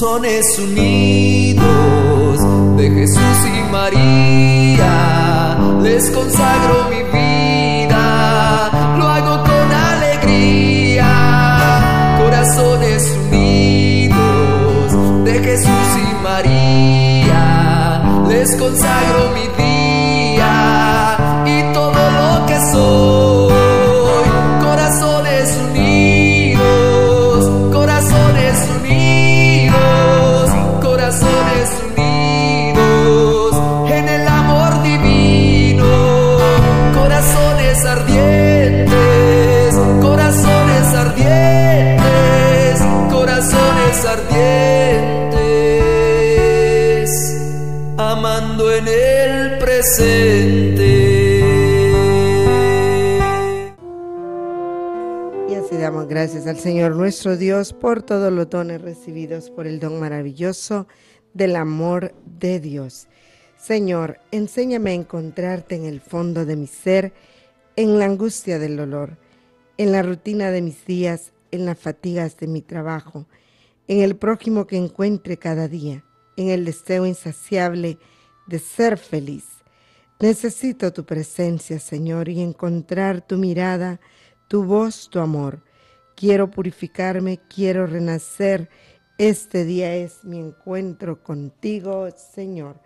corazones unidos de Jesús y María. Les consagro mi vida, lo hago con alegría. Corazones unidos de Jesús y María. Les consagro mi vida. en el presente. Y así damos gracias al Señor nuestro Dios por todos los dones recibidos por el don maravilloso del amor de Dios. Señor, enséñame a encontrarte en el fondo de mi ser, en la angustia del dolor, en la rutina de mis días, en las fatigas de mi trabajo, en el prójimo que encuentre cada día, en el deseo insaciable de ser feliz. Necesito tu presencia, Señor, y encontrar tu mirada, tu voz, tu amor. Quiero purificarme, quiero renacer. Este día es mi encuentro contigo, Señor.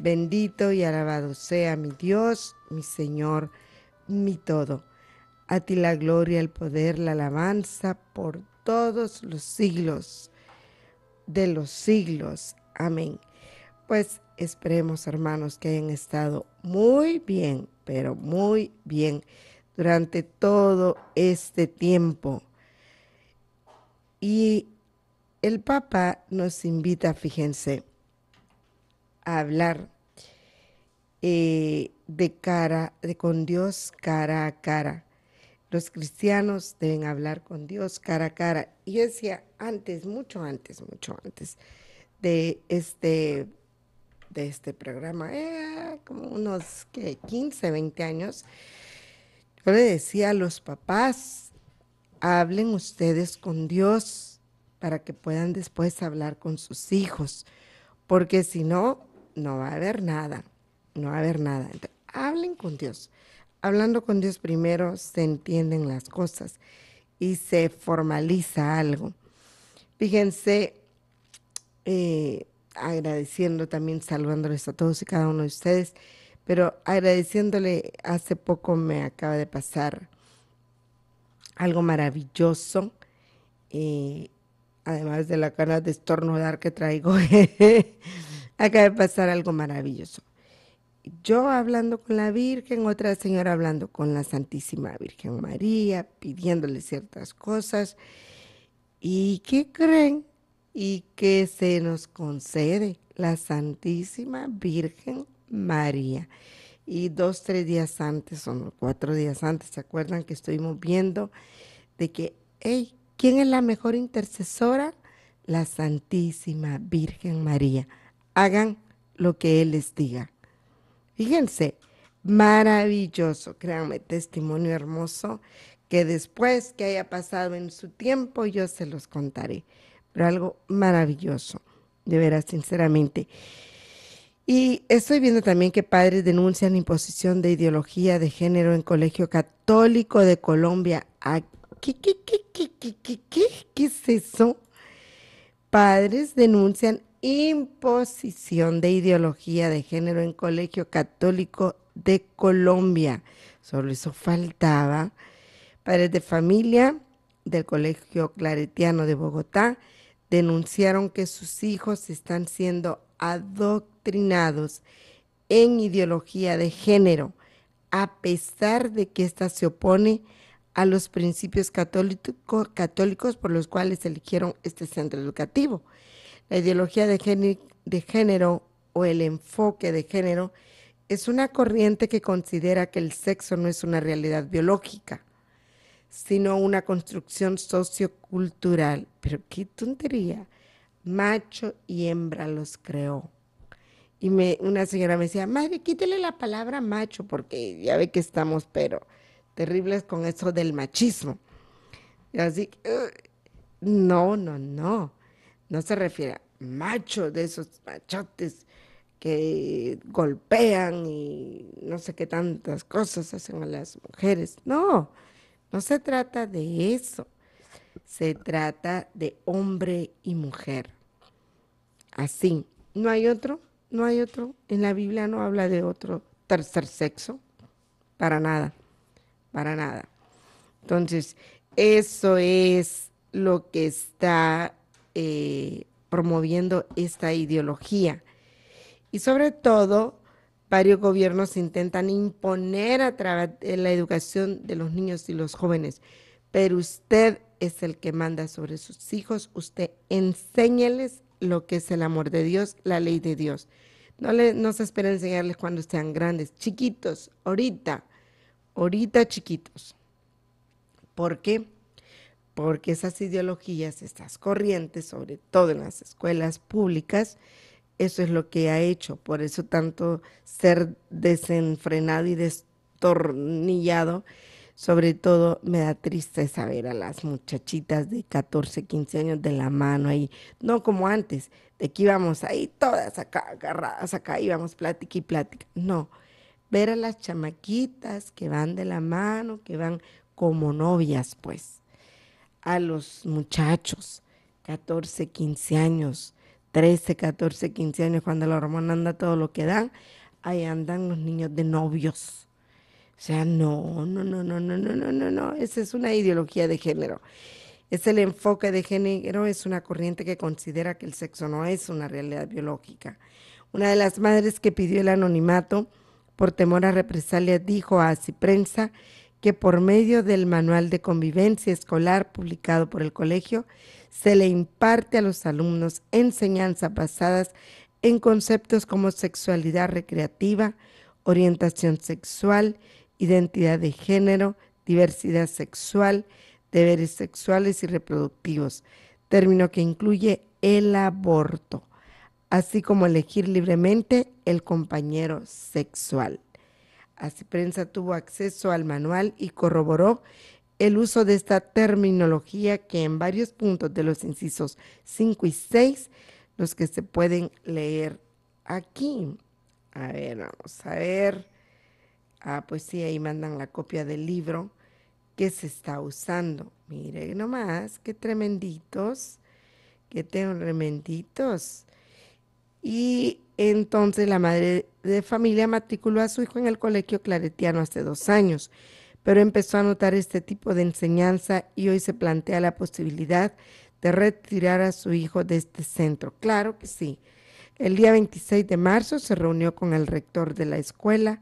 Bendito y alabado sea mi Dios, mi Señor, mi todo. A ti la gloria, el poder, la alabanza por todos los siglos de los siglos. Amén. Pues Esperemos, hermanos, que hayan estado muy bien, pero muy bien durante todo este tiempo. Y el Papa nos invita, fíjense, a hablar eh, de cara, de con Dios cara a cara. Los cristianos deben hablar con Dios cara a cara. Y decía antes, mucho antes, mucho antes de este de este programa, eh, como unos 15, 20 años, yo le decía a los papás, hablen ustedes con Dios para que puedan después hablar con sus hijos, porque si no, no va a haber nada, no va a haber nada. hablen con Dios. Hablando con Dios primero se entienden las cosas y se formaliza algo. Fíjense, eh, agradeciendo también, saludándoles a todos y cada uno de ustedes, pero agradeciéndole, hace poco me acaba de pasar algo maravilloso, eh, además de la cara de estornudar que traigo, acaba de pasar algo maravilloso. Yo hablando con la Virgen, otra señora hablando con la Santísima Virgen María, pidiéndole ciertas cosas. ¿Y qué creen? y que se nos concede la Santísima Virgen María. Y dos, tres días antes, son cuatro días antes, ¿se acuerdan que estuvimos viendo de que, hey, ¿quién es la mejor intercesora? La Santísima Virgen María. Hagan lo que Él les diga. Fíjense, maravilloso, créanme, testimonio hermoso que después que haya pasado en su tiempo yo se los contaré pero algo maravilloso, de veras, sinceramente. Y estoy viendo también que padres denuncian imposición de ideología de género en Colegio Católico de Colombia. Ah, ¿Qué, qué es eso? Padres denuncian imposición de ideología de género en Colegio Católico de Colombia. Solo eso faltaba. Padres de familia del Colegio Claretiano de Bogotá denunciaron que sus hijos están siendo adoctrinados en ideología de género, a pesar de que ésta se opone a los principios católicos por los cuales eligieron este centro educativo. La ideología de género o el enfoque de género es una corriente que considera que el sexo no es una realidad biológica, sino una construcción sociocultural. Pero qué tontería. Macho y hembra los creó. Y una señora me decía, madre, quítele la palabra macho, porque ya ve que estamos, pero terribles con eso del machismo. Y así, no, no, no. No se refiere a macho, de esos machotes que golpean y no sé qué tantas cosas hacen a las mujeres. No, no se trata de eso. Se trata de hombre y mujer. Así. No hay otro, no hay otro. En la Biblia no habla de otro tercer sexo. Para nada. Para nada. Entonces, eso es lo que está eh, promoviendo esta ideología. Y sobre todo, varios gobiernos intentan imponer a través de eh, la educación de los niños y los jóvenes, pero usted es el que manda sobre sus hijos, usted enséñeles lo que es el amor de Dios, la ley de Dios. No, no se espera enseñarles cuando sean grandes, chiquitos, ahorita, ahorita chiquitos. ¿Por qué? Porque esas ideologías, estas corrientes, sobre todo en las escuelas públicas, eso es lo que ha hecho. Por eso tanto ser desenfrenado y destornillado, sobre todo me da tristeza ver a las muchachitas de 14, 15 años de la mano ahí. No como antes, de que íbamos ahí todas acá, agarradas acá, íbamos plática y plática. No, ver a las chamaquitas que van de la mano, que van como novias, pues, a los muchachos, 14, 15 años, 13, 14, 15 años, cuando la hormona anda todo lo que dan, ahí andan los niños de novios. O sea, no, no, no, no, no, no, no, no, no. Esa es una ideología de género. Es el enfoque de género, es una corriente que considera que el sexo no es una realidad biológica. Una de las madres que pidió el anonimato por temor a represalias dijo a Ciprensa que por medio del manual de convivencia escolar publicado por el colegio, se le imparte a los alumnos enseñanzas basadas en conceptos como sexualidad recreativa, orientación sexual, identidad de género, diversidad sexual, deberes sexuales y reproductivos, término que incluye el aborto, así como elegir libremente el compañero sexual. Así prensa tuvo acceso al manual y corroboró el uso de esta terminología que en varios puntos de los incisos 5 y 6, los que se pueden leer aquí. A ver, vamos a ver. Ah, pues sí, ahí mandan la copia del libro que se está usando. Miren nomás, qué tremenditos, qué tremenditos. Y entonces la madre de familia matriculó a su hijo en el colegio claretiano hace dos años, pero empezó a notar este tipo de enseñanza y hoy se plantea la posibilidad de retirar a su hijo de este centro. Claro que sí. El día 26 de marzo se reunió con el rector de la escuela,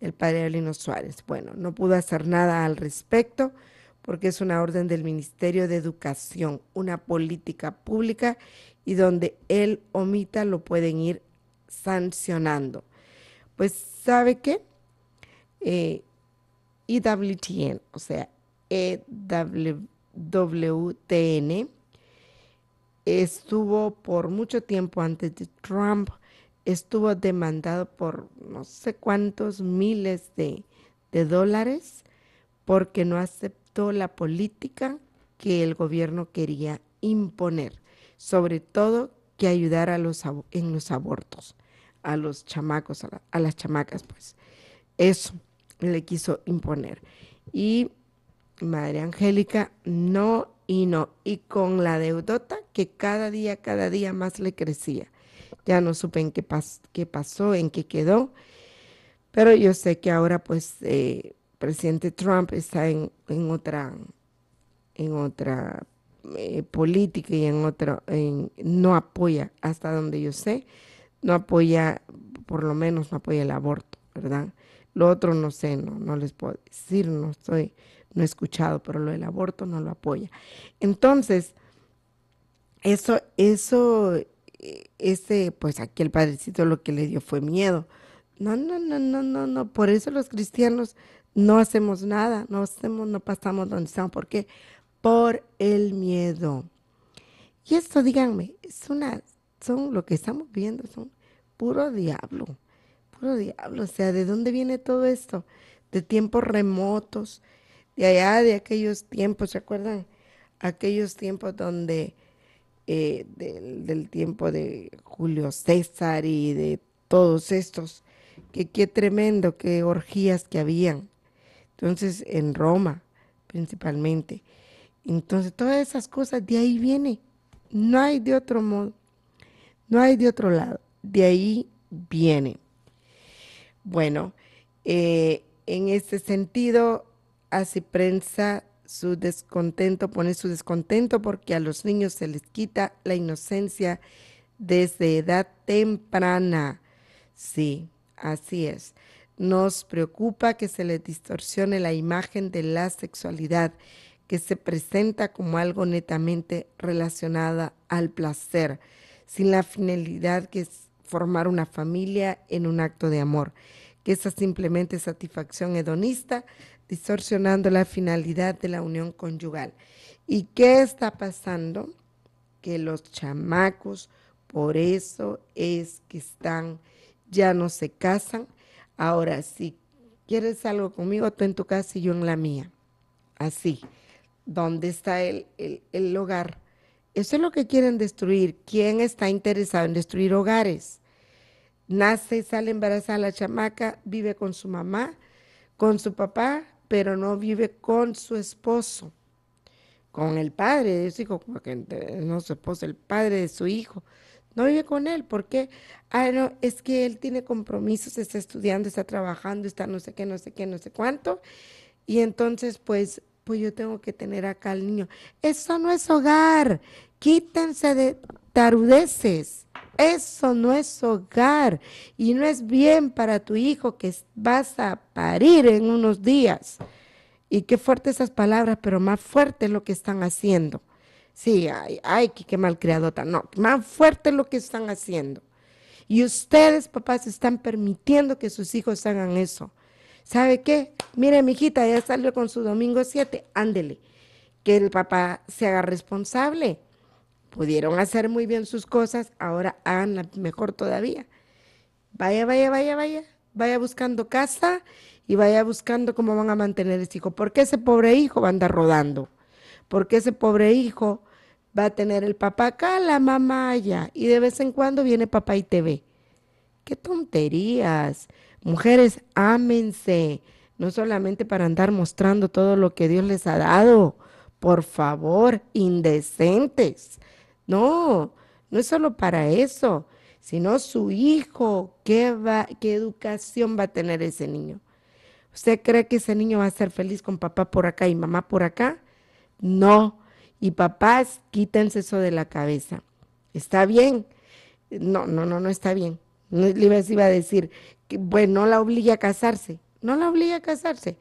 el padre Alino Suárez. Bueno, no pudo hacer nada al respecto porque es una orden del Ministerio de Educación, una política pública y donde él omita lo pueden ir sancionando. Pues, ¿sabe qué? EWTN, eh, o sea, EWTN, estuvo por mucho tiempo antes de Trump, estuvo demandado por no sé cuántos miles de, de dólares porque no aceptó la política que el gobierno quería imponer, sobre todo que ayudar a los, en los abortos, a los chamacos, a, las chamacas, pues. Eso le quiso imponer. Y Madre Angélica, no y no. Y con la deudota que cada día, cada día más le crecía. Ya no supe en qué, qué pasó, en qué quedó. Pero yo sé que ahora, pues, eh, presidente Trump está en, en, otra, en otra eh, política y en otro en, no apoya, hasta donde yo sé, no apoya, por lo menos no apoya el aborto, ¿verdad? Lo otro no sé, no, no les puedo decir, no estoy, no he escuchado, pero lo del aborto no lo apoya. Entonces, eso, eso, eh, ese, pues aquí el padrecito lo que le dio fue miedo. No, no, no, no, no, no. Por eso los cristianos no hacemos nada, no hacemos, no pasamos donde estamos. ¿Por qué? por el miedo. Y esto, díganme, es una, son lo que estamos viendo, son puro diablo, puro diablo. O sea, ¿de dónde viene todo esto? De tiempos remotos, de allá, de aquellos tiempos, ¿se acuerdan? Aquellos tiempos donde, eh, del, del tiempo de Julio César y de todos estos, que qué tremendo, qué orgías que habían. Entonces, en Roma, principalmente. Entonces, todas esas cosas de ahí viene. No hay de otro modo. No hay de otro lado. De ahí viene. Bueno, eh, en este sentido, hace prensa su descontento, pone su descontento porque a los niños se les quita la inocencia desde edad temprana. Sí, así es. Nos preocupa que se les distorsione la imagen de la sexualidad que se presenta como algo netamente relacionada al placer, sin la finalidad que es formar una familia en un acto de amor, que esa simplemente satisfacción hedonista, distorsionando la finalidad de la unión conyugal. ¿Y qué está pasando? Que los chamacos, por eso es que están, ya no se casan. Ahora, si quieres algo conmigo, tú en tu casa y yo en la mía. Así dónde está el, el, hogar. Eso es lo que quieren destruir. ¿Quién está interesado en destruir hogares? Nace, sale embarazada la chamaca, vive con su mamá, con su papá, pero no vive con su esposo, con el padre de su hijo, no su esposo, el padre de su hijo. No vive con él, porque ah, no, es que él tiene compromisos, está estudiando, está trabajando, está no sé qué, no sé qué, no sé cuánto. Y entonces, pues, pues yo tengo que tener acá al niño. Eso no es hogar. Quítense de tarudeces. Eso no es hogar y no es bien para tu hijo que vas a parir en unos días. Y qué fuertes esas palabras, pero más fuerte es lo que están haciendo. Sí, ay, ay, qué malcriadota. No, más fuerte es lo que están haciendo. Y ustedes, papás, están permitiendo que sus hijos hagan eso. ¿Sabe qué? mire, mijita, ya salió con su domingo 7, ándele. Que el papá se haga responsable. Pudieron hacer muy bien sus cosas, ahora hagan mejor todavía. Vaya, vaya, vaya, vaya. Vaya buscando casa y vaya buscando cómo van a mantener a ese hijo. Porque ese pobre hijo va a andar rodando. Porque ese pobre hijo va a tener el papá acá, la mamá allá. Y de vez en cuando viene papá y te ve. ¡Qué tonterías! Mujeres, ámense no solamente para andar mostrando todo lo que Dios les ha dado, por favor, indecentes. No, no es solo para eso, sino su hijo, ¿qué, qué educación va a tener ese niño? ¿Usted cree que ese niño va a ser feliz con papá por acá y mamá por acá? No. Y papás, quítense eso de la cabeza. ¿Está bien? No, no, no, no está bien. No iba a decir, que, bueno, no la obligue a casarse. No la obliga a casarse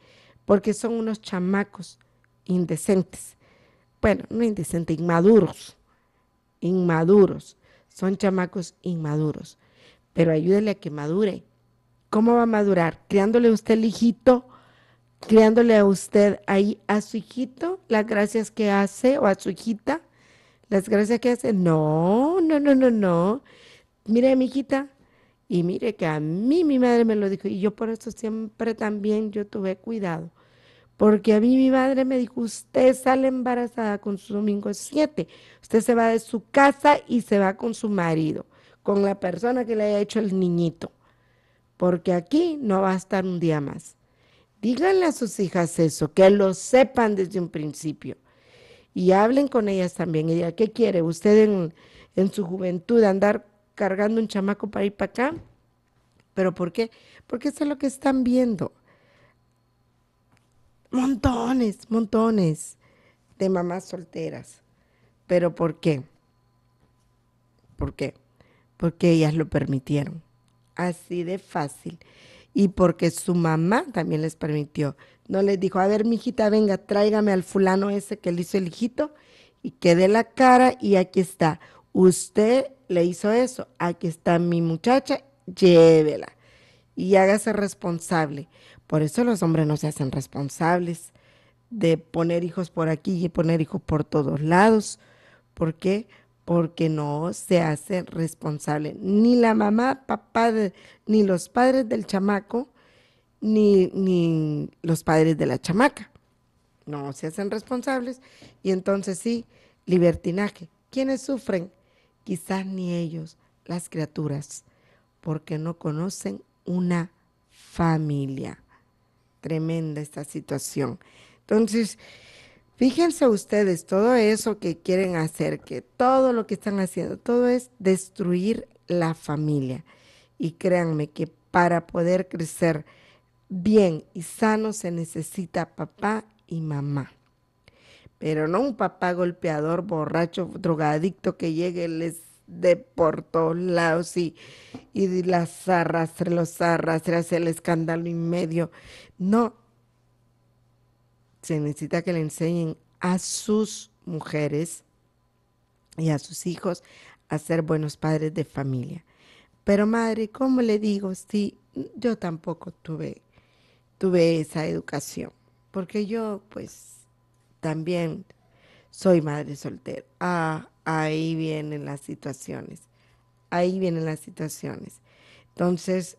porque son unos chamacos indecentes. Bueno, no indecentes, inmaduros. Inmaduros. Son chamacos inmaduros. Pero ayúdele a que madure. ¿Cómo va a madurar? Criándole a usted el hijito, criándole a usted ahí a su hijito, las gracias que hace o a su hijita, las gracias que hace. No, no, no, no, no. Mire, mi hijita, y mire que a mí mi madre me lo dijo y yo por eso siempre también yo tuve cuidado. Porque a mí mi madre me dijo, usted sale embarazada con su domingo 7, usted se va de su casa y se va con su marido, con la persona que le haya hecho el niñito, porque aquí no va a estar un día más. Díganle a sus hijas eso, que lo sepan desde un principio y hablen con ellas también. Ella, ¿qué quiere? Usted en, en su juventud andar cargando un chamaco para ir para acá. ¿Pero por qué? Porque eso es lo que están viendo. Montones, montones de mamás solteras. ¿Pero por qué? ¿Por qué? Porque ellas lo permitieron. Así de fácil. Y porque su mamá también les permitió. No les dijo, a ver, mijita, venga, tráigame al fulano ese que le hizo el hijito y quede la cara y aquí está. Usted le hizo eso, aquí está mi muchacha, llévela y hágase responsable. Por eso los hombres no se hacen responsables de poner hijos por aquí y poner hijos por todos lados. ¿Por qué? Porque no se hace responsable ni la mamá, papá, ni los padres del chamaco, ni, ni los padres de la chamaca. No se hacen responsables y entonces sí, libertinaje. ¿Quiénes sufren? quizás ni ellos, las criaturas, porque no conocen una familia. Tremenda esta situación. Entonces, fíjense ustedes, todo eso que quieren hacer, que todo lo que están haciendo, todo es destruir la familia. Y créanme que para poder crecer bien y sano se necesita papá y mamá pero no un papá golpeador, borracho, drogadicto que llegue les de por todos lados y, las arrastre, los arrastre, hace el escándalo en medio. No, se necesita que le enseñen a sus mujeres y a sus hijos a ser buenos padres de familia. Pero madre, ¿cómo le digo? Sí, yo tampoco tuve, tuve esa educación, porque yo pues también soy madre soltera. Ah, ahí vienen las situaciones. Ahí vienen las situaciones. Entonces,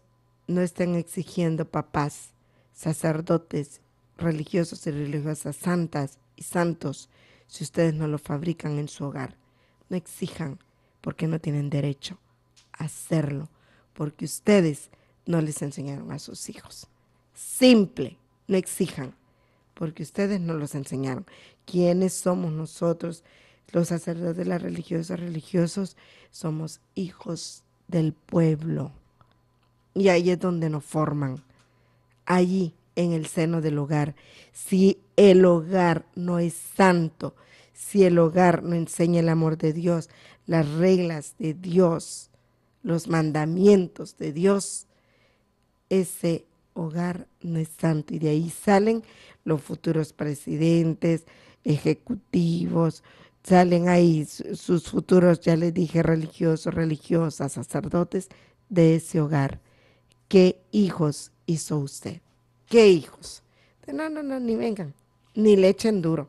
no estén exigiendo papás, sacerdotes, religiosos y religiosas santas y santos si ustedes no lo fabrican en su hogar. No exijan porque no tienen derecho a hacerlo, porque ustedes no les enseñaron a sus hijos. Simple, no exijan porque ustedes no los enseñaron. ¿Quiénes somos nosotros, los sacerdotes, las religiosas, religiosos? Somos hijos del pueblo. Y ahí es donde nos forman, allí en el seno del hogar. Si el hogar no es santo, si el hogar no enseña el amor de Dios, las reglas de Dios, los mandamientos de Dios, ese hogar no es santo y de ahí salen los futuros presidentes, ejecutivos, salen ahí sus futuros, ya les dije, religiosos, religiosas, sacerdotes de ese hogar. ¿Qué hijos hizo usted? ¿Qué hijos? No, no, no, ni vengan, ni le echen duro.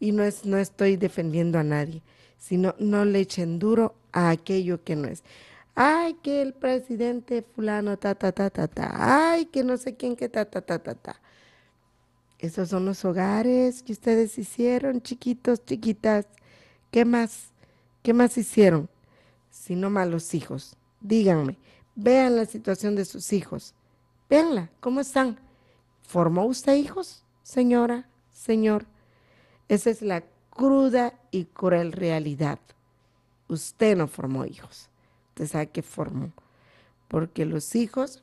Y no, es, no estoy defendiendo a nadie, sino no le echen duro a aquello que no es. Ay, que el presidente fulano, ta, ta, ta, ta, ta. Ay, que no sé quién, que ta, ta, ta, ta, ta. Esos son los hogares que ustedes hicieron, chiquitos, chiquitas. ¿Qué más? ¿Qué más hicieron? Si no malos hijos. Díganme, vean la situación de sus hijos. Veanla, ¿cómo están? ¿Formó usted hijos, señora, señor? Esa es la cruda y cruel realidad. Usted no formó hijos sabe que formó. Porque los hijos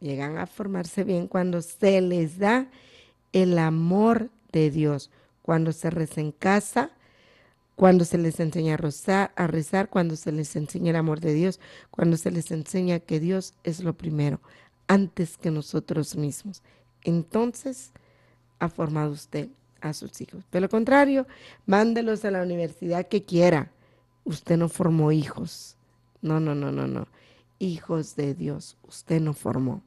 llegan a formarse bien cuando se les da el amor de Dios, cuando se reza casa, cuando se les enseña a rezar, cuando se les enseña el amor de Dios, cuando se les enseña que Dios es lo primero, antes que nosotros mismos. Entonces ha formado usted a sus hijos. De lo contrario, mándelos a la universidad que quiera. Usted no formó hijos. No, no, no, no, no. Hijos de Dios, usted no formó.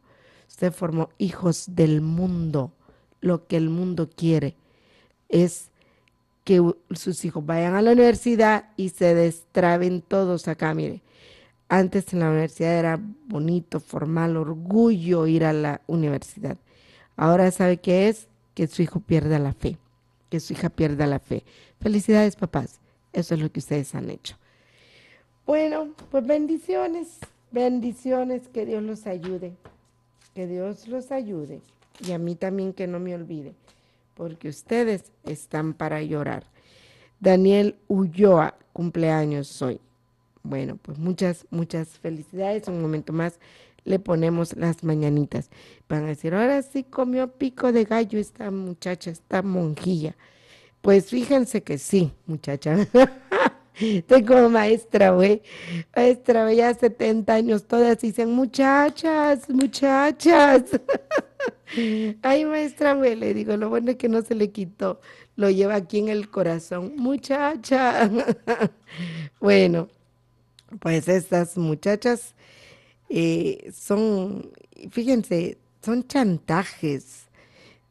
Usted formó hijos del mundo. Lo que el mundo quiere es que sus hijos vayan a la universidad y se destraben todos acá. Mire, antes en la universidad era bonito, formal, orgullo ir a la universidad. Ahora sabe qué es que su hijo pierda la fe, que su hija pierda la fe. Felicidades, papás. Eso es lo que ustedes han hecho. Bueno, pues bendiciones, bendiciones, que Dios los ayude, que Dios los ayude y a mí también que no me olvide, porque ustedes están para llorar. Daniel Ulloa, cumpleaños hoy. Bueno, pues muchas, muchas felicidades. Un momento más le ponemos las mañanitas. Van a decir, ahora sí comió pico de gallo esta muchacha, esta monjilla. Pues fíjense que sí, muchacha. Tengo como maestra, güey. Maestra, güey, ya 70 años, todas dicen, muchachas, muchachas. Ay, maestra, güey, le digo, lo bueno es que no se le quitó, lo lleva aquí en el corazón, muchacha. Bueno, pues estas muchachas eh, son, fíjense, son chantajes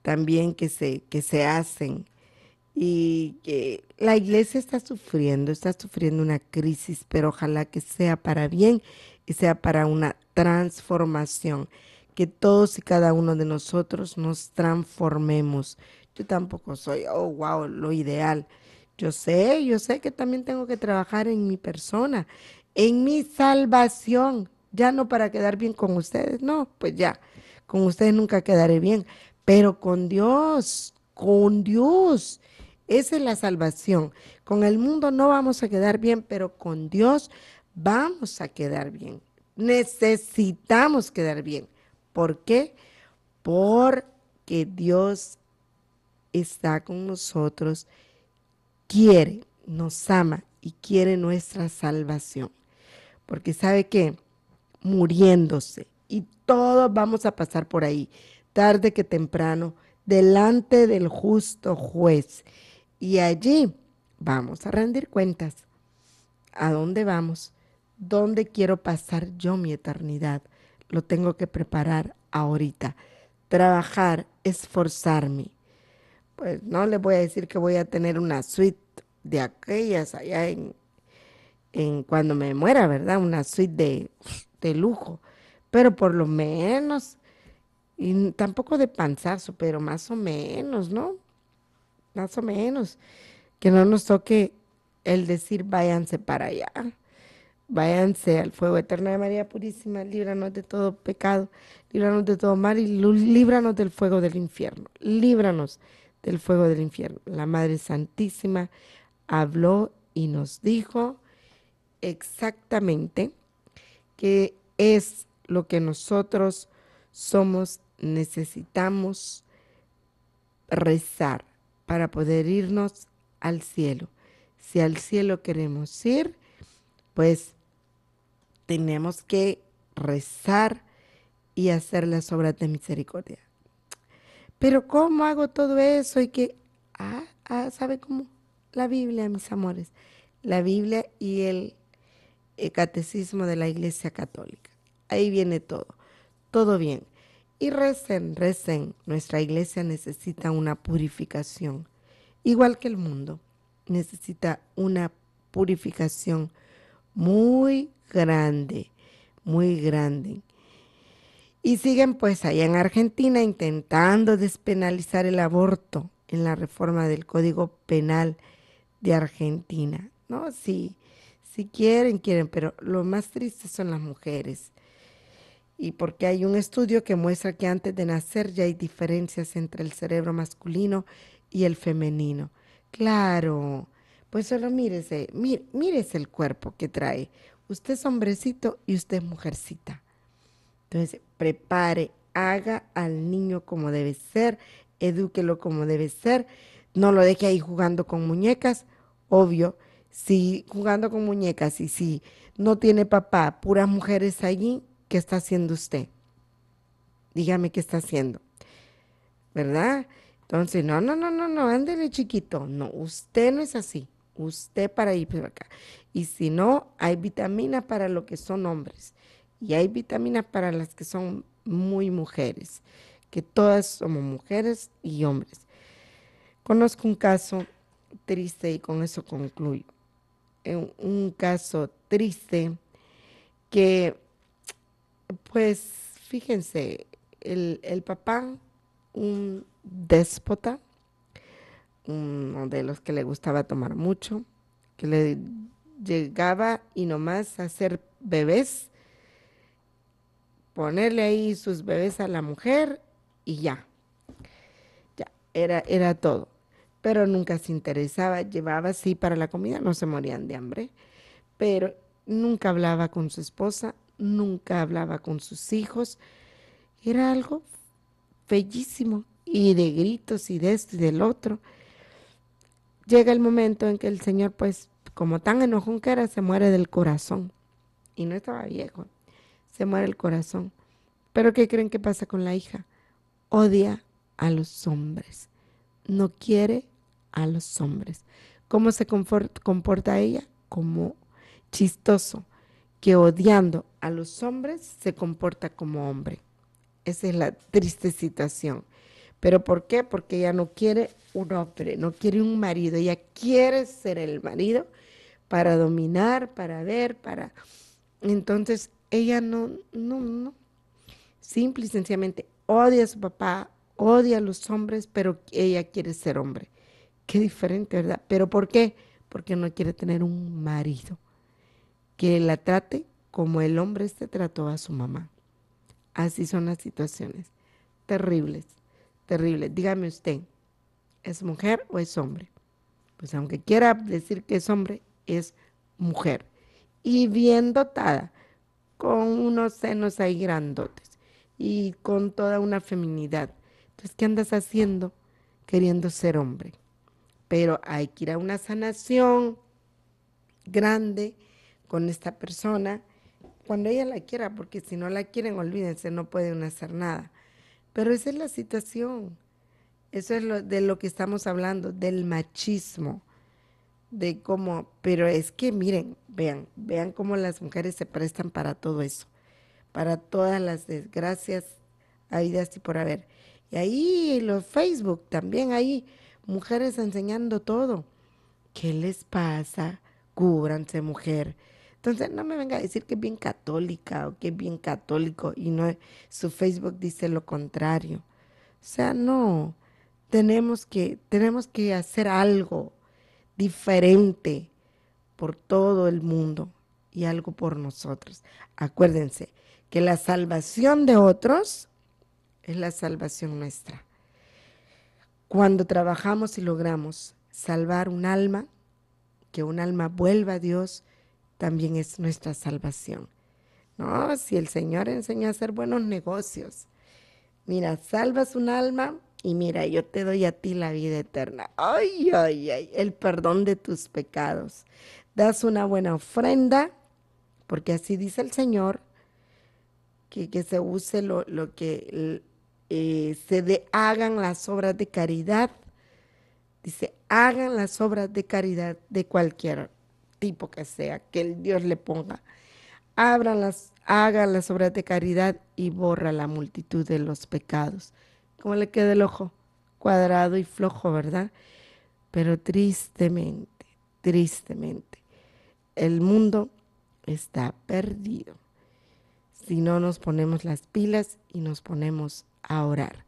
también que se, que se hacen y que la iglesia está sufriendo, está sufriendo una crisis, pero ojalá que sea para bien y sea para una transformación, que todos y cada uno de nosotros nos transformemos. Yo tampoco soy, oh, wow, lo ideal. Yo sé, yo sé que también tengo que trabajar en mi persona, en mi salvación, ya no para quedar bien con ustedes, no, pues ya, con ustedes nunca quedaré bien, pero con Dios, con Dios. Esa es la salvación. Con el mundo no vamos a quedar bien, pero con Dios vamos a quedar bien. Necesitamos quedar bien. ¿Por qué? Porque Dios está con nosotros, quiere, nos ama y quiere nuestra salvación. Porque sabe que muriéndose y todos vamos a pasar por ahí, tarde que temprano, delante del justo juez. Y allí vamos a rendir cuentas. ¿A dónde vamos? ¿Dónde quiero pasar yo mi eternidad? Lo tengo que preparar ahorita. Trabajar, esforzarme. Pues no les voy a decir que voy a tener una suite de aquellas allá en, cuando me muera, ¿verdad? Una suite de, de lujo. Pero por lo menos, y tampoco de panzazo, pero más o menos, ¿no? más o menos, que no nos toque el decir váyanse para allá, váyanse al fuego eterno de María Purísima, líbranos de todo pecado, líbranos de todo mal y líbranos del fuego del infierno, líbranos del fuego del infierno. La Madre Santísima habló y nos dijo exactamente que es lo que nosotros somos, necesitamos rezar para poder irnos al cielo. Si al cielo queremos ir, pues tenemos que rezar y hacer las obras de misericordia. Pero ¿cómo hago todo eso? Y que, ah, ah, ¿sabe cómo? La Biblia, mis amores. La Biblia y el, catecismo de la Iglesia Católica. Ahí viene todo, todo bien y recen, recen. Nuestra iglesia necesita una purificación, igual que el mundo. Necesita una purificación muy grande, muy grande. Y siguen pues allá en Argentina intentando despenalizar el aborto en la reforma del Código Penal de Argentina. ¿no? sí, si quieren, quieren, pero lo más triste son las mujeres y porque hay un estudio que muestra que antes de nacer ya hay diferencias entre el cerebro masculino y el femenino. Claro, pues solo mírese, mírese el cuerpo que trae. Usted es hombrecito y usted es mujercita. Entonces, prepare, haga al niño como debe ser, edúquelo como debe ser, no lo deje ahí jugando con muñecas, obvio. Si jugando con muñecas y si no tiene papá, puras mujeres allí, ¿Qué está haciendo usted? Dígame qué está haciendo. ¿Verdad? Entonces, no, no, no, no, no, ándele chiquito. No, usted no es así. Usted para ir pues, para acá. Y si no, hay vitamina para lo que son hombres. Y hay vitamina para las que son muy mujeres. Que todas somos mujeres y hombres. Conozco un caso triste y con eso concluyo. Eh, un caso triste que pues fíjense, el, papá, un déspota, uno de los que le gustaba tomar mucho, que le llegaba y nomás a hacer bebés, ponerle ahí sus bebés a la mujer y ya. Ya, era, era todo. Pero nunca se interesaba, llevaba sí para la comida, no se morían de hambre, pero nunca hablaba con su esposa nunca hablaba con sus hijos. Era algo bellísimo y de gritos y de esto y del otro. Llega el momento en que el Señor, pues, como tan enojón que era, se muere del corazón. Y no estaba viejo, se muere el corazón. Pero ¿qué creen que pasa con la hija? Odia a los hombres, no quiere a los hombres. ¿Cómo se comporta ella? Como chistoso, que odiando a los hombres se comporta como hombre. Esa es la triste situación. ¿Pero por qué? Porque ella no quiere un hombre, no quiere un marido, ella quiere ser el marido para dominar, para ver, para... Entonces ella no, no, no. Simple y sencillamente odia a su papá, odia a los hombres, pero ella quiere ser hombre. Qué diferente, ¿verdad? ¿Pero por qué? Porque no quiere tener un marido que la trate como el hombre se este trató a su mamá. Así son las situaciones. Terribles, terribles. Dígame usted, ¿es mujer o es hombre? Pues aunque quiera decir que es hombre, es mujer. Y bien dotada, con unos senos ahí grandotes y con toda una feminidad. Entonces, ¿qué andas haciendo queriendo ser hombre? Pero hay que ir a una sanación grande con esta persona cuando ella la quiera, porque si no la quieren, olvídense, no pueden hacer nada. Pero esa es la situación. Eso es lo, de lo que estamos hablando, del machismo, de cómo, pero es que miren, vean, vean cómo las mujeres se prestan para todo eso, para todas las desgracias de así por haber. Y ahí los Facebook también hay mujeres enseñando todo. ¿Qué les pasa? Cúbranse, mujer entonces no me venga a decir que es bien católica o que es bien católico y no su Facebook dice lo contrario. O sea, no, tenemos que, tenemos que hacer algo diferente por todo el mundo y algo por nosotros. Acuérdense que la salvación de otros es la salvación nuestra. Cuando trabajamos y logramos salvar un alma, que un alma vuelva a Dios, también es nuestra salvación. No, si el Señor enseña a hacer buenos negocios, mira, salvas un alma y mira, yo te doy a ti la vida eterna. Ay, ay, ay, el perdón de tus pecados. Das una buena ofrenda, porque así dice el Señor, que, que se use lo, que eh, se hagan las obras de caridad. Dice, hagan las obras de caridad de cualquier tipo que sea, que el Dios le ponga. abran las, haga las obras de caridad y borra la multitud de los pecados. ¿Cómo le queda el ojo? Cuadrado y flojo, ¿verdad? Pero tristemente, tristemente, el mundo está perdido si no nos ponemos las pilas y nos ponemos a orar.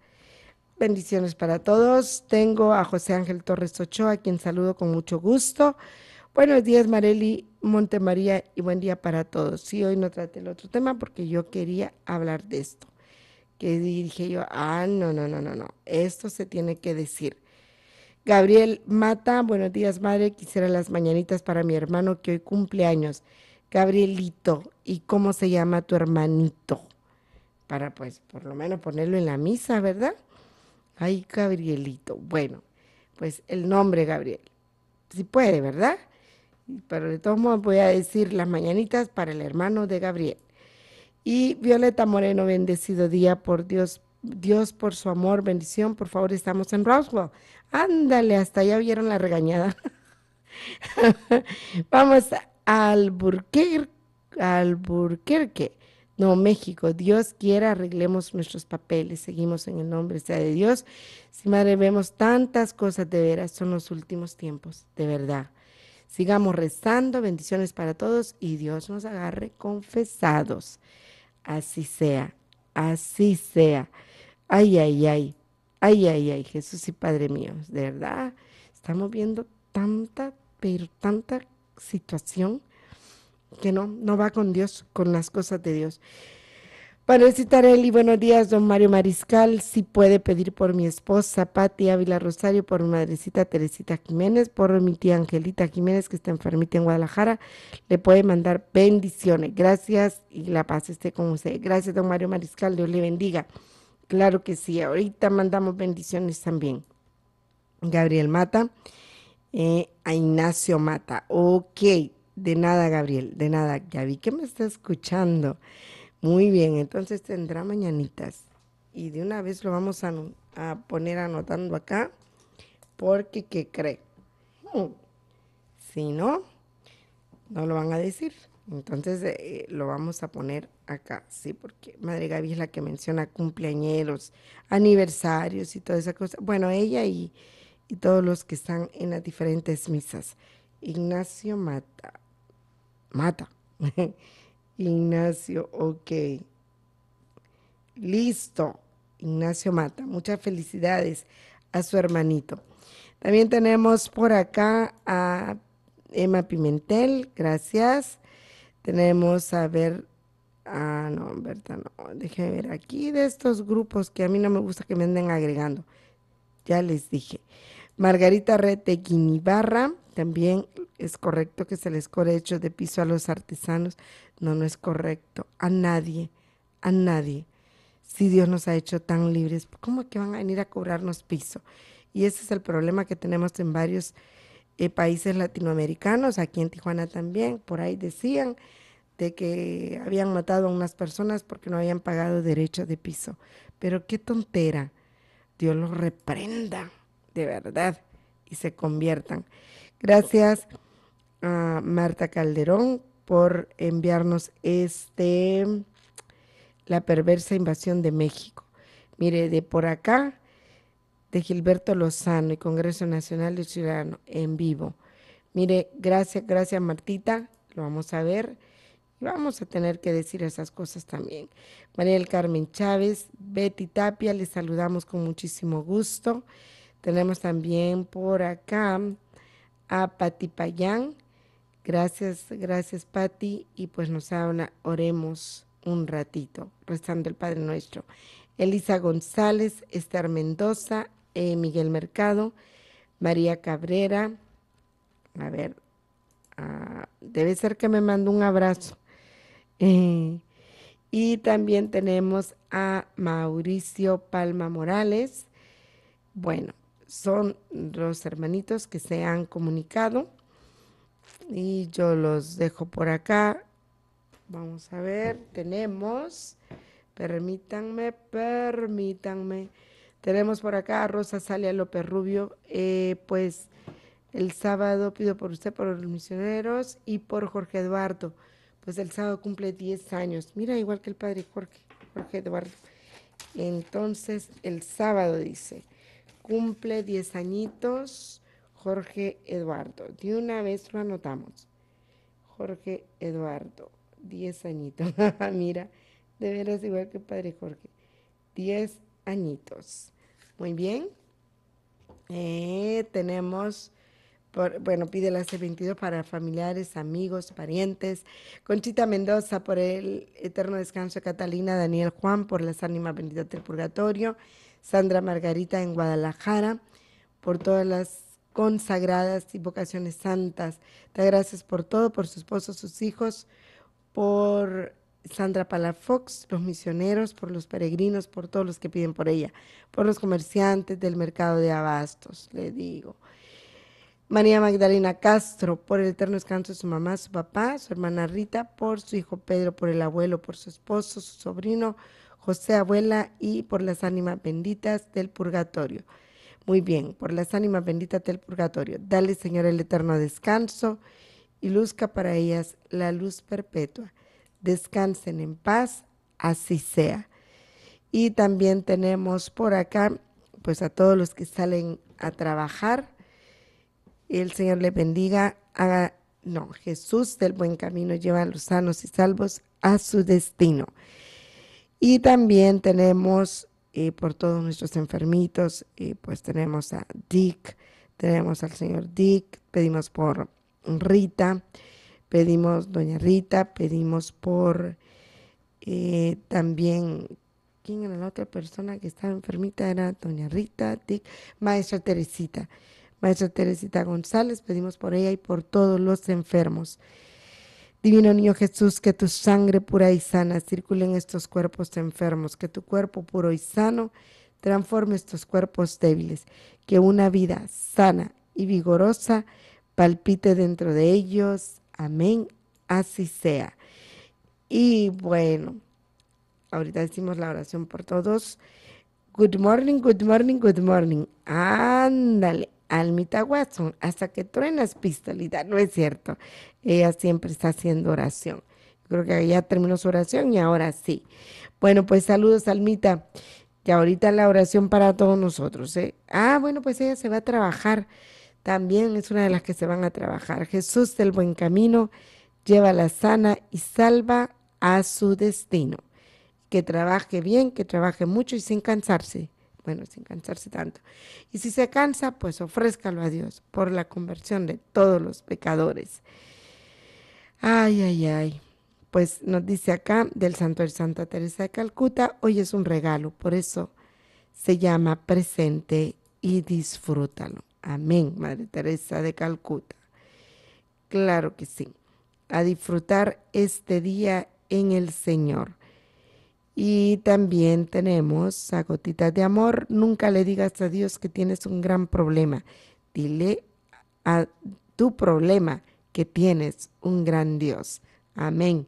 Bendiciones para todos. Tengo a José Ángel Torres Ochoa, quien saludo con mucho gusto. Buenos días, Mareli Montemaría, y buen día para todos. Sí, hoy no traté el otro tema porque yo quería hablar de esto. Que dije yo, ah, no, no, no, no, no, esto se tiene que decir. Gabriel Mata, buenos días, madre. Quisiera las mañanitas para mi hermano que hoy cumple años. Gabrielito, ¿y cómo se llama tu hermanito? Para, pues, por lo menos ponerlo en la misa, ¿verdad? Ay, Gabrielito. Bueno, pues el nombre, Gabriel. Si puede, ¿verdad? pero de todos modos voy a decir las mañanitas para el hermano de Gabriel. Y Violeta Moreno, bendecido día por Dios, Dios por su amor, bendición, por favor, estamos en Roswell. Ándale, hasta ya vieron la regañada. Vamos al Burquerque, al no México. Dios quiera, arreglemos nuestros papeles, seguimos en el nombre sea de Dios. Si madre, vemos tantas cosas de veras, son los últimos tiempos, de verdad. Sigamos rezando, bendiciones para todos y Dios nos agarre confesados. Así sea, así sea. Ay, ay, ay, ay, ay, ay, Jesús y Padre mío, de verdad, estamos viendo tanta, pero tanta situación que no, no va con Dios, con las cosas de Dios él y buenos días, don Mario Mariscal. Si puede pedir por mi esposa, Pati Ávila Rosario, por mi madrecita Teresita Jiménez, por mi tía Angelita Jiménez, que está enfermita en Guadalajara. Le puede mandar bendiciones. Gracias y la paz esté con usted. Gracias, don Mario Mariscal. Dios le bendiga. Claro que sí, ahorita mandamos bendiciones también. Gabriel Mata, eh, a Ignacio Mata. Ok, de nada, Gabriel, de nada. Ya vi que me está escuchando. Muy bien, entonces tendrá mañanitas. Y de una vez lo vamos a, poner anotando acá, porque ¿qué cree? Hmm. Si no, no lo van a decir. Entonces eh, lo vamos a poner acá, sí, porque Madre Gaby es la que menciona cumpleaños, aniversarios y toda esa cosa. Bueno, ella y, y todos los que están en las diferentes misas. Ignacio Mata. Mata. Ignacio, ok. Listo. Ignacio Mata, muchas felicidades a su hermanito. También tenemos por acá a Emma Pimentel, gracias. Tenemos a ver, ah, no, Berta, no, déjenme ver aquí de estos grupos que a mí no me gusta que me anden agregando. Ya les dije. Margarita Rete Guinibarra. También es correcto que se les cobre hecho de piso a los artesanos. No, no es correcto. A nadie, a nadie. Si Dios nos ha hecho tan libres, ¿cómo que van a venir a cobrarnos piso? Y ese es el problema que tenemos en varios eh, países latinoamericanos, aquí en Tijuana también. Por ahí decían de que habían matado a unas personas porque no habían pagado derecho de piso. Pero qué tontera. Dios los reprenda, de verdad, y se conviertan. Gracias a Marta Calderón por enviarnos este La perversa invasión de México. Mire, de por acá, de Gilberto Lozano y Congreso Nacional de Ciudadano en vivo. Mire, gracias, gracias Martita, lo vamos a ver. Y vamos a tener que decir esas cosas también. María del Carmen Chávez, Betty Tapia, les saludamos con muchísimo gusto. Tenemos también por acá a Pati Payán. Gracias, gracias Pati. Y pues nos ahora oremos un ratito, rezando el Padre Nuestro. Elisa González, Esther Mendoza, eh, Miguel Mercado, María Cabrera. A ver, ah, debe ser que me mando un abrazo. y también tenemos a Mauricio Palma Morales. Bueno, son los hermanitos que se han comunicado. Y yo los dejo por acá. Vamos a ver, tenemos, permítanme, permítanme. Tenemos por acá a Rosa Salia López Rubio. Eh, pues el sábado pido por usted, por los misioneros y por Jorge Eduardo. Pues el sábado cumple 10 años. Mira, igual que el padre Jorge, Jorge Eduardo. Entonces, el sábado dice cumple 10 añitos Jorge Eduardo. De una vez lo anotamos. Jorge Eduardo, 10 añitos. Mira, de veras igual que Padre Jorge. 10 añitos. Muy bien. Eh, tenemos, por, bueno, pide la C22 para familiares, amigos, parientes. Conchita Mendoza por el eterno descanso de Catalina, Daniel Juan por las ánimas benditas del purgatorio. Sandra Margarita en Guadalajara, por todas las consagradas y vocaciones santas. Te gracias por todo, por su esposo, sus hijos, por Sandra Palafox, los misioneros, por los peregrinos, por todos los que piden por ella, por los comerciantes del mercado de abastos, le digo. María Magdalena Castro, por el eterno descanso de su mamá, su papá, su hermana Rita, por su hijo Pedro, por el abuelo, por su esposo, su sobrino, José Abuela y por las ánimas benditas del purgatorio. Muy bien, por las ánimas benditas del purgatorio. Dale, Señor, el eterno descanso y luzca para ellas la luz perpetua. Descansen en paz, así sea. Y también tenemos por acá, pues a todos los que salen a trabajar, el Señor les bendiga. Haga, no, Jesús del buen camino lleva a los sanos y salvos a su destino. Y también tenemos eh, por todos nuestros enfermitos, y eh, pues tenemos a Dick, tenemos al señor Dick, pedimos por Rita, pedimos doña Rita, pedimos por eh, también, ¿quién era la otra persona que estaba enfermita? Era doña Rita, Dick, maestra Teresita. Maestra Teresita González, pedimos por ella y por todos los enfermos. Divino Niño Jesús, que tu sangre pura y sana circule en estos cuerpos enfermos, que tu cuerpo puro y sano transforme estos cuerpos débiles, que una vida sana y vigorosa palpite dentro de ellos. Amén, así sea. Y bueno, ahorita decimos la oración por todos. Good morning, good morning, good morning. Ándale, Almita Watson, hasta que truenas pistolita, no es cierto. Ella siempre está haciendo oración. Creo que ya terminó su oración y ahora sí. Bueno, pues saludos, Almita. Y ahorita la oración para todos nosotros. ¿eh? Ah, bueno, pues ella se va a trabajar. También es una de las que se van a trabajar. Jesús del buen camino, lleva la sana y salva a su destino. Que trabaje bien, que trabaje mucho y sin cansarse bueno, sin cansarse tanto. Y si se cansa, pues ofrézcalo a Dios por la conversión de todos los pecadores. Ay, ay, ay. Pues nos dice acá del Santo de Santa Teresa de Calcuta, hoy es un regalo, por eso se llama presente y disfrútalo. Amén, Madre Teresa de Calcuta. Claro que sí, a disfrutar este día en el Señor. Y también tenemos a gotitas de amor. Nunca le digas a Dios que tienes un gran problema. Dile a tu problema que tienes un gran Dios. Amén.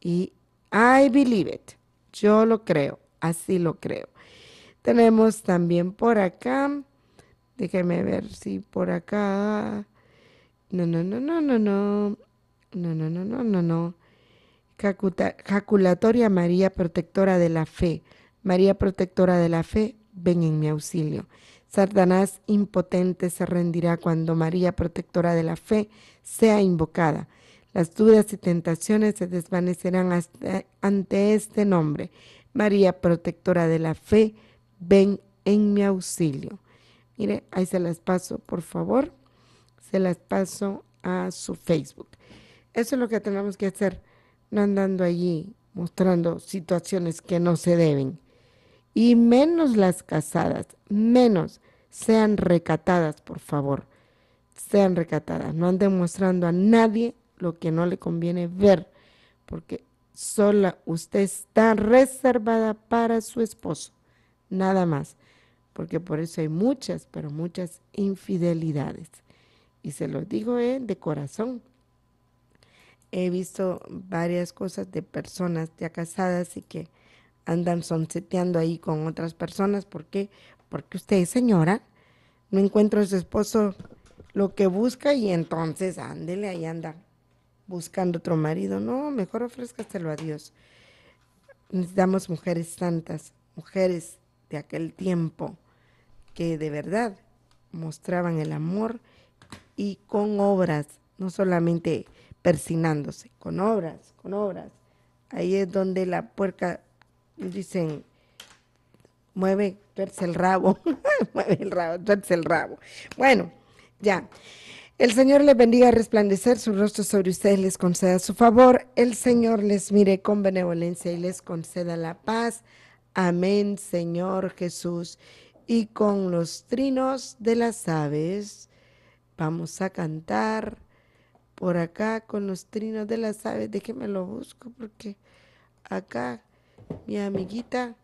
Y I believe it. Yo lo creo. Así lo creo. Tenemos también por acá. déjeme ver si por acá. No, no, no, no, no, no. No, no, no, no, no, no. Jaculatoria María Protectora de la Fe, María Protectora de la Fe, ven en mi auxilio. Satanás impotente se rendirá cuando María Protectora de la Fe sea invocada. Las dudas y tentaciones se desvanecerán hasta ante este nombre. María Protectora de la Fe, ven en mi auxilio. Mire, ahí se las paso, por favor. Se las paso a su Facebook. Eso es lo que tenemos que hacer no andando allí mostrando situaciones que no se deben. Y menos las casadas, menos sean recatadas, por favor. Sean recatadas, no anden mostrando a nadie lo que no le conviene ver, porque sola usted está reservada para su esposo, nada más, porque por eso hay muchas, pero muchas infidelidades. Y se lo digo en eh, de corazón, he visto varias cosas de personas ya casadas y que andan sonseteando ahí con otras personas. ¿Por qué? Porque usted, señora, no encuentra a su esposo lo que busca y entonces ándele, ahí anda buscando otro marido. No, mejor ofrézcaselo a Dios. Necesitamos mujeres santas, mujeres de aquel tiempo que de verdad mostraban el amor y con obras, no solamente persinándose, con obras, con obras. Ahí es donde la puerca, dicen, mueve, tuerce el rabo, mueve el rabo, tuerce el rabo. Bueno, ya. El Señor les bendiga a resplandecer su rostro sobre ustedes, les conceda su favor. El Señor les mire con benevolencia y les conceda la paz. Amén, Señor Jesús. Y con los trinos de las aves vamos a cantar por acá con los trinos de las aves. Déjeme lo busco porque acá mi amiguita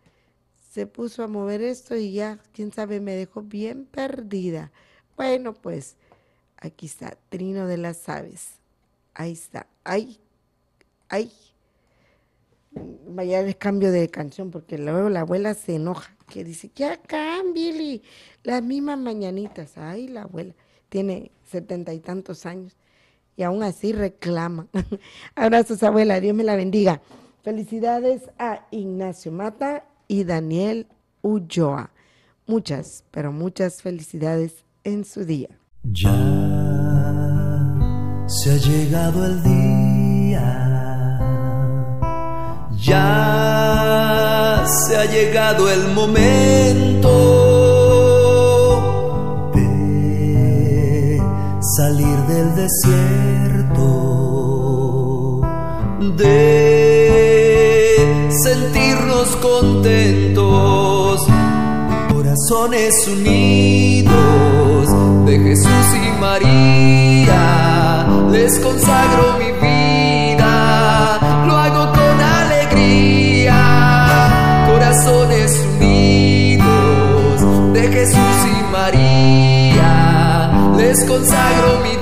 se puso a mover esto y ya, quién sabe, me dejó bien perdida. Bueno, pues aquí está, trino de las aves. Ahí está. Ay, ay. Vaya les cambio de canción porque luego la abuela se enoja, que dice, ya Billy, las mismas mañanitas. Ay, la abuela tiene setenta y tantos años y aún así reclama Abrazos, abuela, Dios me la bendiga. Felicidades a Ignacio Mata y Daniel Ulloa. Muchas, pero muchas felicidades en su día. Ya se ha llegado el día. Ya se ha llegado el momento de salir del desierto, de sentirnos contentos, corazones unidos de Jesús y María, les consagro mi vida, lo hago con alegría, corazones unidos de Jesús y María les consagro mi